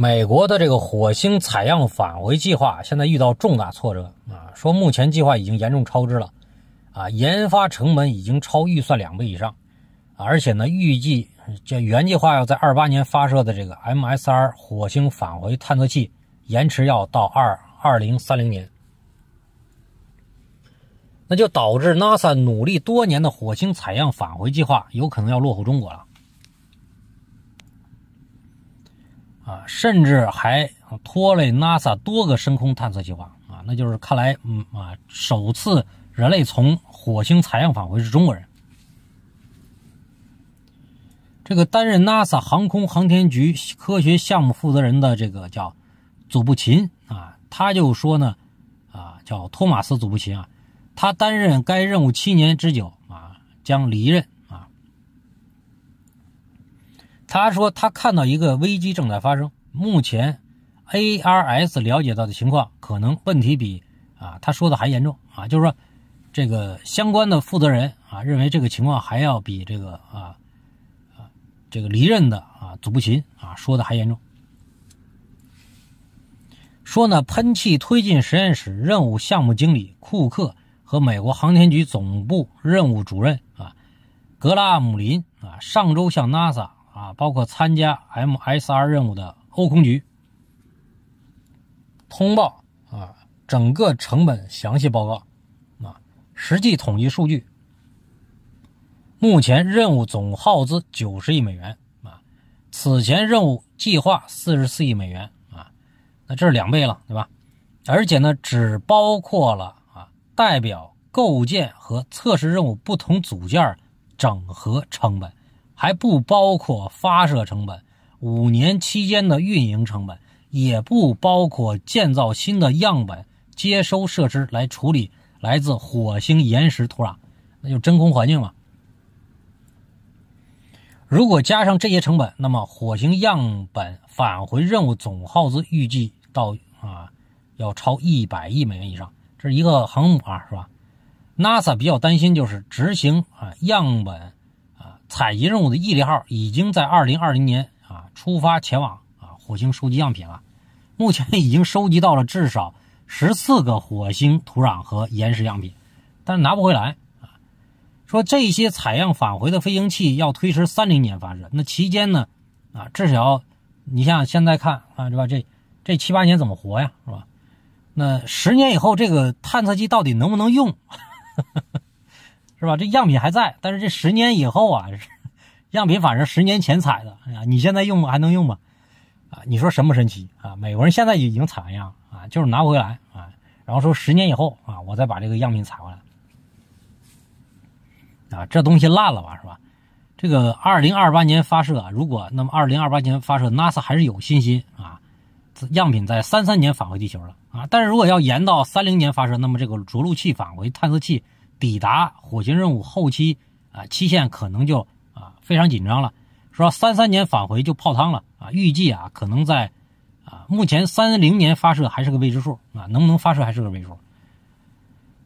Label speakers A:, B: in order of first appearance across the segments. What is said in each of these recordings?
A: 美国的这个火星采样返回计划现在遇到重大挫折啊！说目前计划已经严重超支了，啊，研发成本已经超预算两倍以上，而且呢，预计这原计划要在二八年发射的这个 M S R 火星返回探测器延迟要到二二零三零年，那就导致 NASA 努力多年的火星采样返回计划有可能要落后中国了。啊，甚至还拖累 NASA 多个深空探测计划啊，那就是看来，嗯啊，首次人类从火星采样返回是中国人。这个担任 NASA 航空航天局科学项目负责人的这个叫祖布琴啊，他就说呢，啊，叫托马斯·祖布琴啊，他担任该任务七年之久啊，将离任。他说：“他看到一个危机正在发生。目前，ARS 了解到的情况，可能问题比啊他说的还严重啊。就是说，这个相关的负责人啊认为这个情况还要比这个啊啊这个离任的啊祖布琴啊说的还严重。说呢，喷气推进实验室任务项目经理库克和美国航天局总部任务主任啊格拉姆林啊上周向 NASA。”啊，包括参加 MSR 任务的欧空局通报啊，整个成本详细报告啊，实际统计数据。目前任务总耗资九十亿美元啊，此前任务计划四十四亿美元啊，那这是两倍了，对吧？而且呢，只包括了啊，代表构建和测试任务不同组件整合成本。还不包括发射成本，五年期间的运营成本，也不包括建造新的样本接收设施来处理来自火星岩石土壤，那就真空环境嘛。如果加上这些成本，那么火星样本返回任务总耗资预计到啊要超一百亿美元以上，这是一个航母啊，是吧？NASA 比较担心就是执行啊样本。采集任务的毅力号已经在二零二零年啊出发前往啊火星收集样品了，目前已经收集到了至少十四个火星土壤和岩石样品，但拿不回来啊。说这些采样返回的飞行器要推迟三零年发射，那期间呢啊至少你像现在看啊，对吧？这这七八年怎么活呀，是吧？那十年以后这个探测器到底能不能用？是吧？这样品还在，但是这十年以后啊，样品反正十年前采的，哎呀，你现在用还能用吗？啊，你说神不神奇啊？美国人现在已经采完样啊，就是拿不回来啊。然后说十年以后啊，我再把这个样品采回来啊，这东西烂了吧？是吧？这个二零二八年发射，如果那么二零二八年发射，NASA 还是有信心啊，样品在三三年返回地球了啊。但是如果要延到三零年发射，那么这个着陆器返回探测器。抵达火星任务后期啊，期限可能就啊非常紧张了。说三三年返回就泡汤了啊，预计啊可能在啊目前三零年发射还是个未知数啊，能不能发射还是个未知数。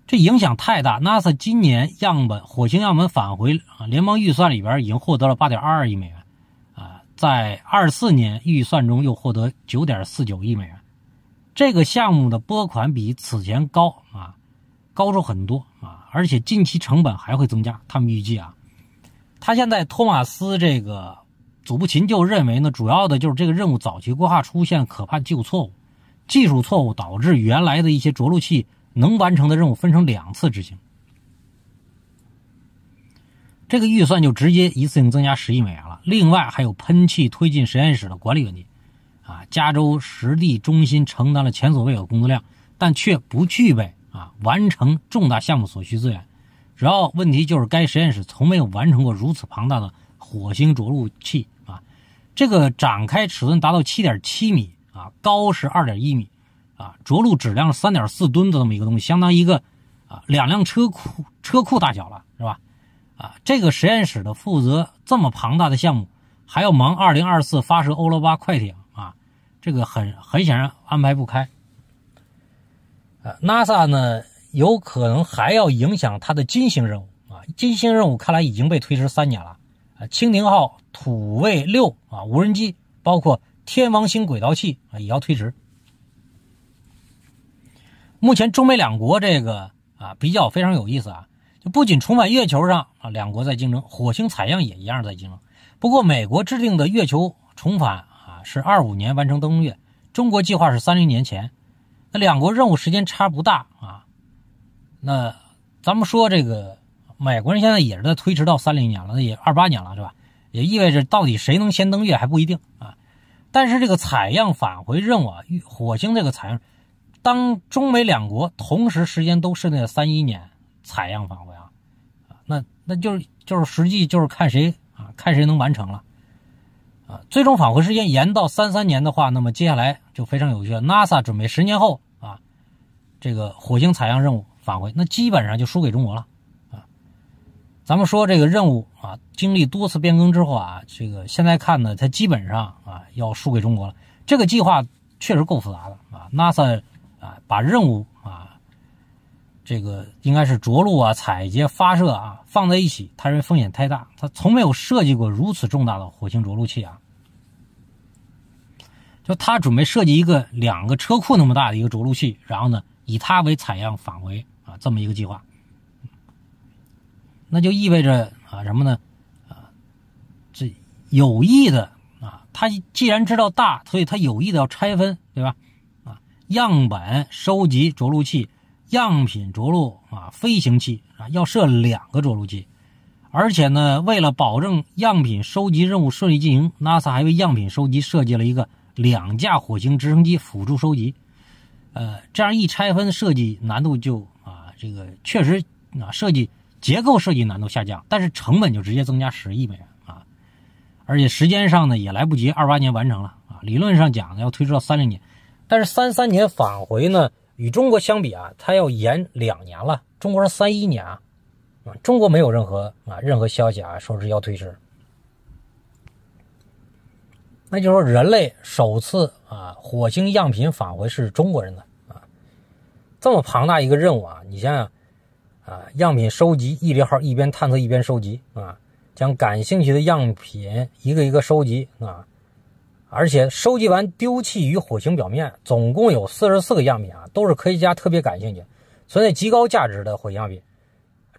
A: 这影响太大。NASA 今年样本火星样本返回联盟预算里边已经获得了八点二二亿美元啊，在二四年预算中又获得九点四九亿美元，这个项目的拨款比此前高啊高出很多。而且近期成本还会增加。他们预计啊，他现在托马斯这个祖布琴就认为呢，主要的就是这个任务早期规划出现可怕技术错误，技术错误导致原来的一些着陆器能完成的任务分成两次执行，这个预算就直接一次性增加十亿美元了。另外还有喷气推进实验室的管理问题，啊，加州实地中心承担了前所未有的工作量，但却不具备。啊，完成重大项目所需资源，主要问题就是该实验室从没有完成过如此庞大的火星着陆器啊。这个展开尺寸达到七点七米啊，高是二点一米啊，着陆质量三点四吨的这么一个东西，相当于一个啊两辆车库车库大小了，是吧？啊，这个实验室的负责这么庞大的项目，还要忙二零二四发射欧罗巴快艇啊，这个很很显然安排不开。啊 NASA 呢，有可能还要影响它的金星任务啊。金星任务看来已经被推迟三年了啊。蜻蜓号、土卫六啊，无人机，包括天王星轨道器啊，也要推迟。目前中美两国这个啊比较非常有意思啊，就不仅重返月球上啊，两国在竞争，火星采样也一样在竞争。不过美国制定的月球重返啊是二五年完成登月，中国计划是三零年前。那两国任务时间差不大啊，那咱们说这个美国人现在也是在推迟到三零年了，那也二八年了是吧？也意味着到底谁能先登月还不一定啊。但是这个采样返回任务啊，火星这个采样，当中美两国同时时间都是那三一年采样返回啊，那那就是就是实际就是看谁啊，看谁能完成了啊。最终返回时间延到三三年的话，那么接下来就非常有趣了。NASA 准备十年后。这个火星采样任务返回，那基本上就输给中国了啊！咱们说这个任务啊，经历多次变更之后啊，这个现在看呢，它基本上啊要输给中国了。这个计划确实够复杂的啊！NASA 啊，把任务啊，这个应该是着陆啊、采集、发射啊放在一起，他认为风险太大，他从没有设计过如此重大的火星着陆器啊。就他准备设计一个两个车库那么大的一个着陆器，然后呢？以它为采样返回啊，这么一个计划，那就意味着啊什么呢？啊，这有意的啊，他既然知道大，所以他有意的要拆分，对吧？啊，样本收集着陆器、样品着陆啊，飞行器啊，要设两个着陆器，而且呢，为了保证样品收集任务顺利进行，NASA 还为样品收集设计了一个两架火星直升机辅助收集。呃，这样一拆分设计难度就啊，这个确实啊，设计结构设计难度下降，但是成本就直接增加十亿美元啊，而且时间上呢也来不及，二八年完成了啊，理论上讲呢要推迟到三零年，但是三三年返回呢与中国相比啊，它要延两年了，中国是三一年啊，啊，中国没有任何啊任何消息啊说是要推迟。那就是说，人类首次啊火星样品返回是中国人的啊，这么庞大一个任务啊，你想想啊，样品收集毅力号一边探测一边收集啊，将感兴趣的样品一个一个收集啊，而且收集完丢弃于火星表面，总共有四十四个样品啊，都是科学家特别感兴趣，存在极高价值的火星样品。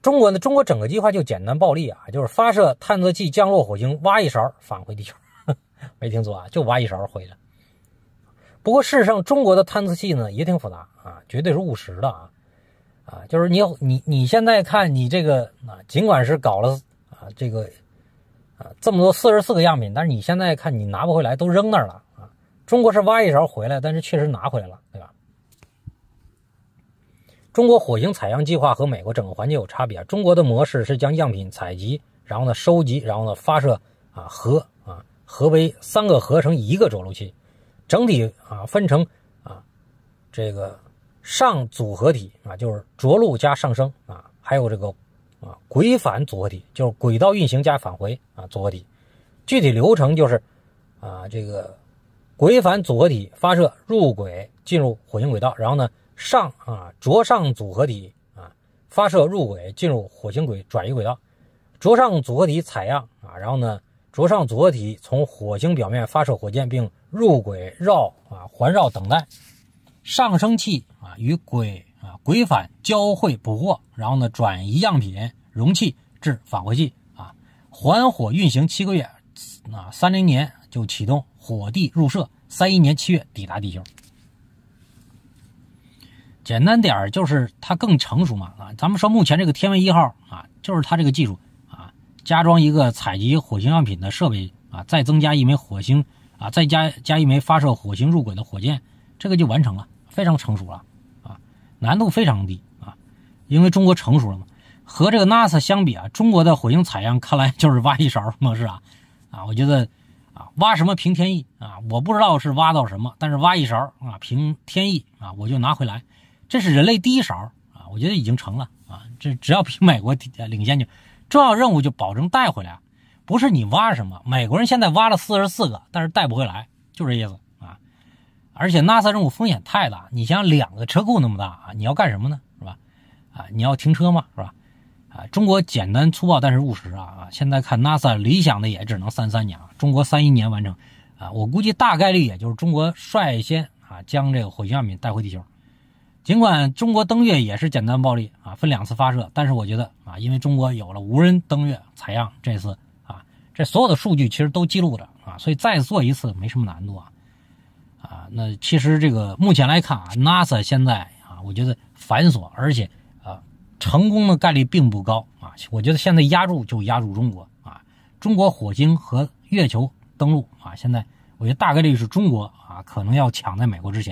A: 中国呢，中国整个计划就简单暴力啊，就是发射探测器降落火星，挖一勺返回地球。没听错啊，就挖一勺回来。不过，事实上中国的探测器呢也挺复杂啊，绝对是务实的啊啊！就是你你你现在看你这个啊，尽管是搞了啊这个啊这么多四十四个样品，但是你现在看你拿不回来都扔那儿了啊。中国是挖一勺回来，但是确实拿回来了，对吧？中国火星采样计划和美国整个环境有差别啊。中国的模式是将样品采集，然后呢收集，然后呢发射啊和。合为三个合成一个着陆器，整体啊分成啊这个上组合体啊就是着陆加上升啊，还有这个啊轨返组合体就是轨道运行加返回啊组合体。具体流程就是啊这个轨返组合体发射入轨进入火星轨道，然后呢上啊着上组合体啊发射入轨进入火星轨转移轨道，着上组合体采样啊，然后呢。着上合体从火星表面发射火箭并入轨绕啊环绕等待，上升器啊与轨啊轨返交会捕获，然后呢转移样品容器至返回器啊，环火运行七个月，啊三零年就启动火地入射，三一年七月抵达地球。简单点就是它更成熟嘛啊，咱们说目前这个天文一号啊，就是它这个技术。加装一个采集火星样品的设备啊，再增加一枚火星啊，再加加一枚发射火星入轨的火箭，这个就完成了，非常成熟了啊，难度非常低啊，因为中国成熟了嘛。和这个 NASA 相比啊，中国的火星采样看来就是挖一勺模式啊啊，我觉得啊挖什么凭天意啊，我不知道是挖到什么，但是挖一勺啊凭天意啊我就拿回来，这是人类第一勺啊，我觉得已经成了啊，这只要比美国领先就。重要任务就保证带回来，不是你挖什么。美国人现在挖了四十四个，但是带不回来，就这意思啊。而且 NASA 任务风险太大，你像两个车库那么大啊，你要干什么呢？是吧？啊，你要停车吗？是吧？啊，中国简单粗暴但是务实啊啊！现在看 NASA 理想的也只能三三年啊，中国三一年完成啊，我估计大概率也就是中国率先啊将这个火星样品带回地球。尽管中国登月也是简单暴力啊，分两次发射，但是我觉得啊，因为中国有了无人登月采样，这次啊，这所有的数据其实都记录着啊，所以再做一次没什么难度啊啊。那其实这个目前来看啊，NASA 现在啊，我觉得繁琐，而且啊，成功的概率并不高啊。我觉得现在压住就压住中国啊，中国火星和月球登陆啊，现在我觉得大概率是中国啊，可能要抢在美国之前。